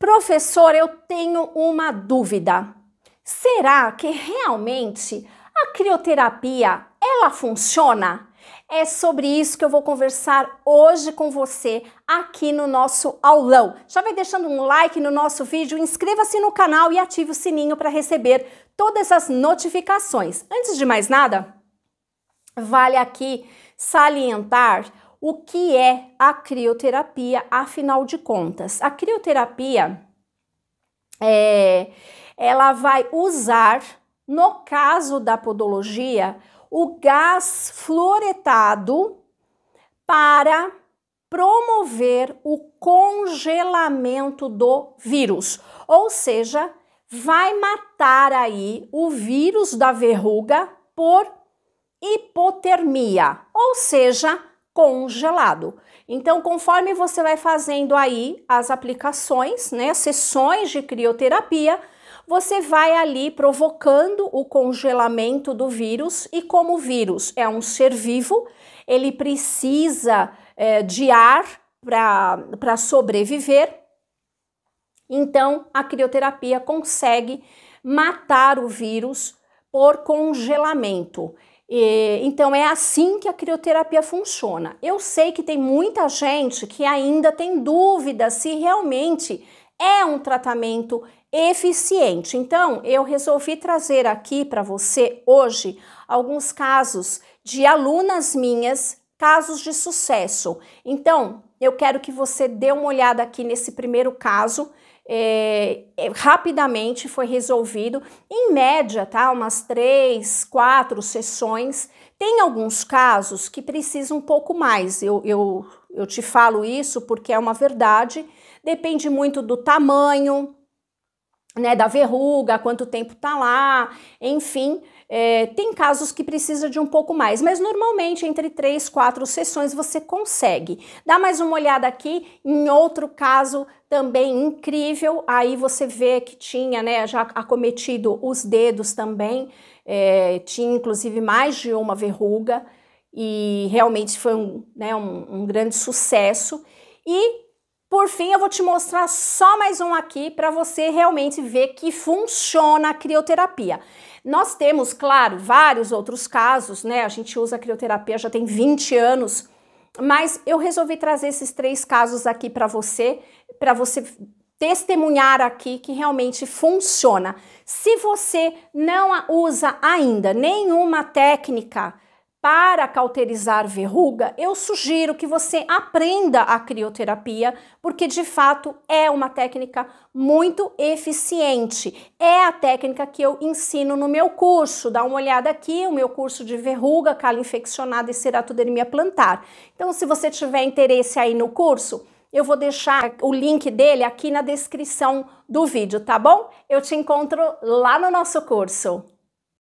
Professor, eu tenho uma dúvida. Será que realmente a crioterapia ela funciona? É sobre isso que eu vou conversar hoje com você aqui no nosso aulão. Já vai deixando um like no nosso vídeo, inscreva-se no canal e ative o sininho para receber todas as notificações. Antes de mais nada, vale aqui salientar o que é a crioterapia, afinal de contas. A crioterapia é, ela vai usar, no caso da podologia, o gás fluoretado para promover o congelamento do vírus, ou seja, vai matar aí o vírus da verruga por hipotermia, ou seja, congelado. Então, conforme você vai fazendo aí as aplicações, né, sessões de crioterapia, você vai ali provocando o congelamento do vírus e como o vírus é um ser vivo, ele precisa é, de ar para sobreviver. Então, a crioterapia consegue matar o vírus por congelamento então é assim que a crioterapia funciona. Eu sei que tem muita gente que ainda tem dúvida se realmente é um tratamento eficiente. Então eu resolvi trazer aqui para você hoje alguns casos de alunas minhas, casos de sucesso. Então eu quero que você dê uma olhada aqui nesse primeiro caso é, é, rapidamente foi resolvido, em média, tá? Umas três, quatro sessões. Tem alguns casos que precisam um pouco mais. Eu, eu, eu te falo isso porque é uma verdade. Depende muito do tamanho, né, da verruga, quanto tempo tá lá, enfim. É, tem casos que precisa de um pouco mais, mas normalmente entre três, quatro sessões você consegue. Dá mais uma olhada aqui em outro caso também incrível. Aí você vê que tinha, né, já acometido os dedos também, é, tinha inclusive mais de uma verruga e realmente foi um, né, um, um grande sucesso. E por fim, eu vou te mostrar só mais um aqui para você realmente ver que funciona a crioterapia. Nós temos, claro, vários outros casos, né? A gente usa a crioterapia já tem 20 anos, mas eu resolvi trazer esses três casos aqui para você, para você testemunhar aqui que realmente funciona. Se você não usa ainda nenhuma técnica, para cauterizar verruga, eu sugiro que você aprenda a crioterapia, porque de fato é uma técnica muito eficiente. É a técnica que eu ensino no meu curso. Dá uma olhada aqui, o meu curso de verruga, calo infeccionada e ceratodermia plantar. Então, se você tiver interesse aí no curso, eu vou deixar o link dele aqui na descrição do vídeo, tá bom? Eu te encontro lá no nosso curso.